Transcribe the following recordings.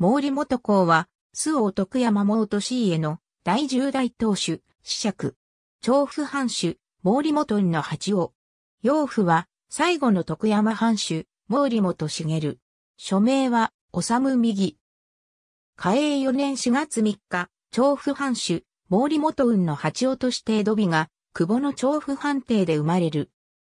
毛利元公は、周王徳山元氏への第十代当主、子爵。長府藩主、毛利元の八王。養父は、最後の徳山藩主、毛利元茂。署名は、治右。嘉永4年4月3日、長府藩主、毛利元雲の八王として土日が、久保の長府藩邸で生まれる。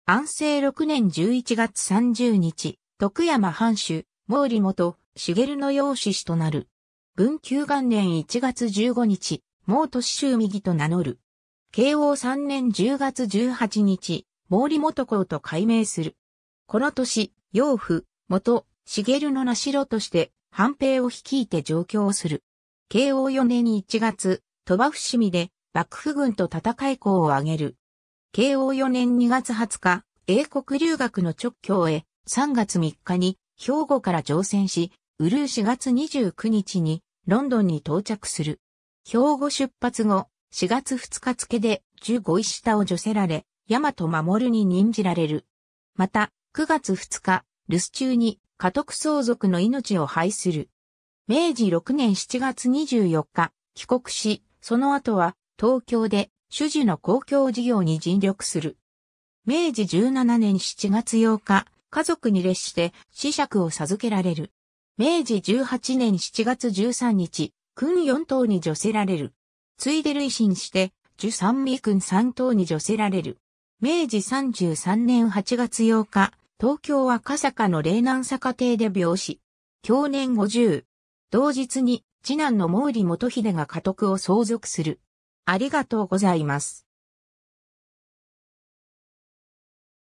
安政6年11月30日、徳山藩主、毛利元、茂の養子氏となる。文久元年1月15日、毛利州右と名乗る。慶応3年10月18日、毛利元公と改名する。この年、養父、元、茂の名城として、藩兵を率いて上京する。慶応4年1月、鳥羽伏見で、幕府軍と戦い功を挙げる。慶応4年2月20日、英国留学の直教へ、3月3日に、兵庫から乗船し、ウルー4月29日にロンドンに到着する。兵庫出発後、4月2日付で15位下を除せられ、大和守に任じられる。また、9月2日、留守中に家督相続の命を廃する。明治6年7月24日、帰国し、その後は東京で主事の公共事業に尽力する。明治17年7月8日、家族に列して死者を授けられる。明治18年7月13日、君4等に除せられる。ついで累進して、十三味君3等に除せられる。明治33年8月8日、東京は笠坂の霊南坂邸で病死。去年50。同日に、次男の毛利元秀が家督を相続する。ありがとうございます。